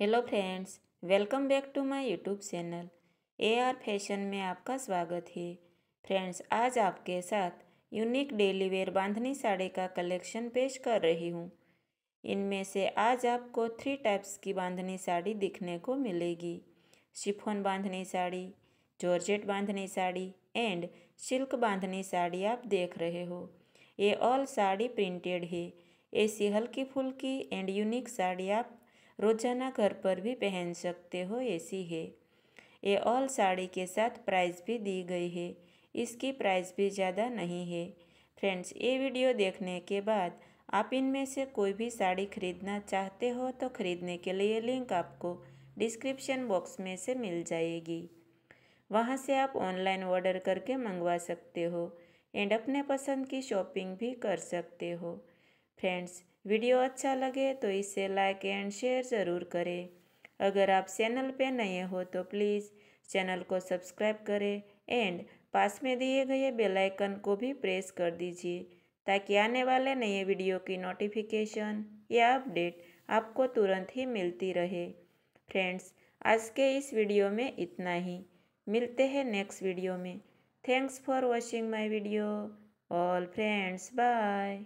hello friends welcome back to my YouTube channel A R fashion में आपका स्वागत है फ्रेंड्स आज आपके साथ unique daily wear bandhani sari का कलेक्शन पेश कर रही हूँ इनमें से आज आपको थ्री टाइप्स की बांधनी साड़ी दिखने को मिलेगी chiffon bandhani sari georgette bandhani sari and silk bandhani sari आप देख रहे हो ये ऑल साड़ी प्रिंटेड है ऐसी हल्की फुल्की एंड यूनिक साड़ी आप रोजाना घर पर भी पहन सकते हो ऐसी है ये ऑल साड़ी के साथ प्राइस भी दी गई है इसकी प्राइस भी ज़्यादा नहीं है फ्रेंड्स ये वीडियो देखने के बाद आप इनमें से कोई भी साड़ी खरीदना चाहते हो तो खरीदने के लिए लिंक आपको डिस्क्रिप्शन बॉक्स में से मिल जाएगी वहाँ से आप ऑनलाइन ऑर्डर करके मंगवा सकते हो एंड अपने पसंद की शॉपिंग भी कर सकते हो फ्रेंड्स वीडियो अच्छा लगे तो इसे लाइक एंड शेयर ज़रूर करें अगर आप चैनल पे नए हो तो प्लीज़ चैनल को सब्सक्राइब करें एंड पास में दिए गए बेल आइकन को भी प्रेस कर दीजिए ताकि आने वाले नए वीडियो की नोटिफिकेशन या अपडेट आपको तुरंत ही मिलती रहे फ्रेंड्स आज के इस वीडियो में इतना ही मिलते हैं नेक्स्ट वीडियो में thanks for watching my video all friends bye